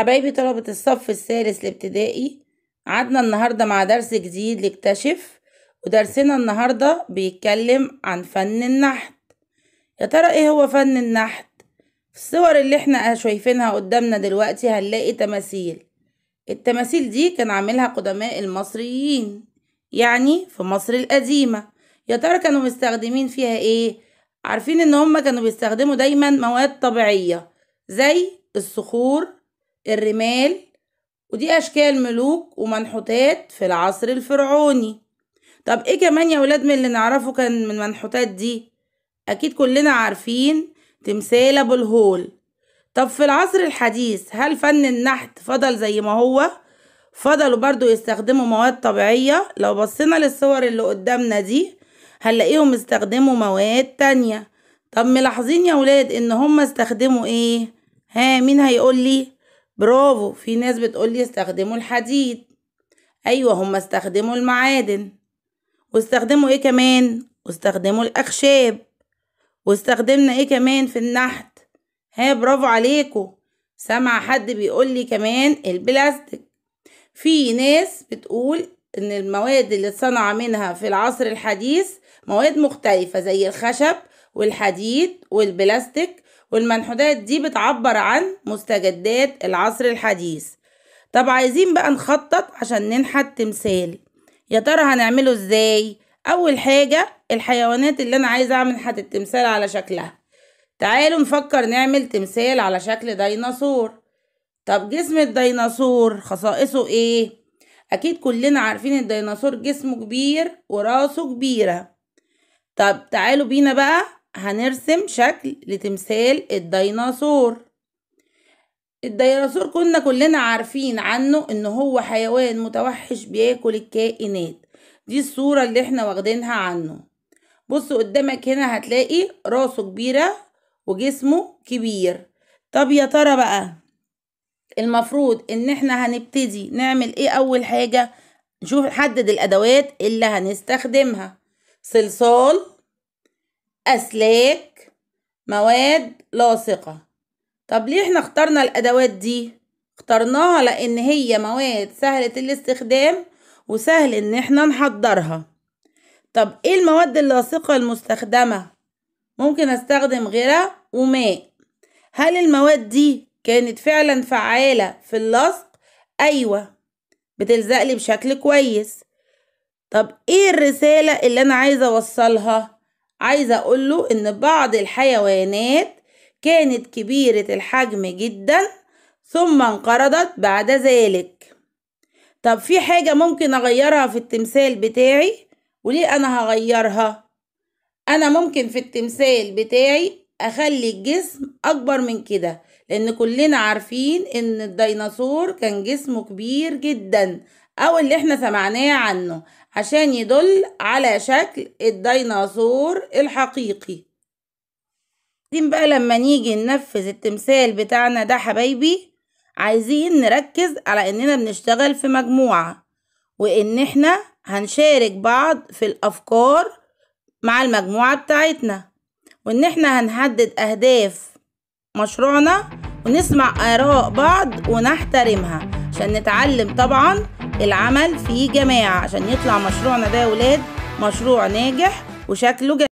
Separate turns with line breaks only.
حبايبي طلبة الصف الثالث الابتدائي قعدنا النهاردة مع درس جديد لاكتشف ودرسنا النهاردة بيتكلم عن فن النحت يا ترى ايه هو فن النحت في الصور اللي احنا شايفينها قدامنا دلوقتي هنلاقي تماثيل التماثيل دي كان عاملها قدماء المصريين يعني في مصر القديمة يا ترى كانوا مستخدمين فيها ايه عارفين ان هم كانوا بيستخدموا دايما مواد طبيعية زي الصخور الرمال ودي أشكال ملوك ومنحوتات في العصر الفرعوني طب إيه كمان يا ولاد من اللي نعرفه كان من منحوتات دي أكيد كلنا عارفين تمثال أبو الهول طب في العصر الحديث هل فن النحت فضل زي ما هو؟ فضلوا برضو يستخدموا مواد طبيعية لو بصينا للصور اللي قدامنا دي هنلاقيهم استخدموا مواد تانية طب ملاحظين يا ولاد ان هم استخدموا ايه؟ ها مين هيقول لي؟ برافو في ناس بتقولي استخدموا الحديد أيوة هما استخدموا المعادن واستخدموا إيه كمان واستخدموا الأخشاب واستخدمنا إيه كمان في النحت ها برافو عليكم سمع حد بيقولي كمان البلاستيك في ناس بتقول إن المواد اللي اتصنع منها في العصر الحديث مواد مختلفة زي الخشب والحديد والبلاستيك والمنحوتات دي بتعبر عن مستجدات العصر الحديث طب عايزين بقى نخطط عشان ننحت تمثال يا ترى هنعمله ازاي اول حاجة الحيوانات اللي انا عايزة اعمل حت التمثال على شكلها تعالوا نفكر نعمل تمثال على شكل ديناصور طب جسم الديناصور خصائصه ايه اكيد كلنا عارفين الديناصور جسمه كبير وراسه كبيرة طب تعالوا بينا بقى هنرسم شكل لتمثال الديناصور الديناصور كنا كلنا عارفين عنه ان هو حيوان متوحش بياكل الكائنات دي الصورة اللي احنا واخدينها عنه بص قدامك هنا هتلاقي راسه كبيرة وجسمه كبير طب يا ترى بقى المفروض ان احنا هنبتدي نعمل ايه اول حاجة نشوف نحدد الادوات اللي هنستخدمها صلصال أسلاك مواد لاصقة طب ليه احنا اخترنا الأدوات دي؟ اخترناها لأن هي مواد سهلة الاستخدام وسهل إن احنا نحضرها طب ايه المواد اللاصقة المستخدمة؟ ممكن استخدم غيرها وماء هل المواد دي كانت فعلا فعالة في اللصق؟ أيوة بتلزق لي بشكل كويس طب ايه الرسالة اللي انا عايزة اوصلها؟ عايزة أقوله إن بعض الحيوانات كانت كبيرة الحجم جدا ثم انقرضت بعد ذلك طب في حاجة ممكن أغيرها في التمثال بتاعي وليه أنا هغيرها أنا ممكن في التمثال بتاعي اخلي الجسم اكبر من كده لان كلنا عارفين ان الديناصور كان جسمه كبير جدا او اللي احنا سمعناه عنه عشان يدل على شكل الديناصور الحقيقي عايزين بقى لما نيجي ننفذ التمثال بتاعنا ده حبايبي عايزين نركز على اننا بنشتغل في مجموعة وان احنا هنشارك بعض في الافكار مع المجموعة بتاعتنا وإن إحنا هنحدد أهداف مشروعنا ونسمع آراء بعض ونحترمها عشان نتعلم طبعا العمل في جماعة عشان يطلع مشروعنا ده يا ولاد مشروع ناجح وشكله جميل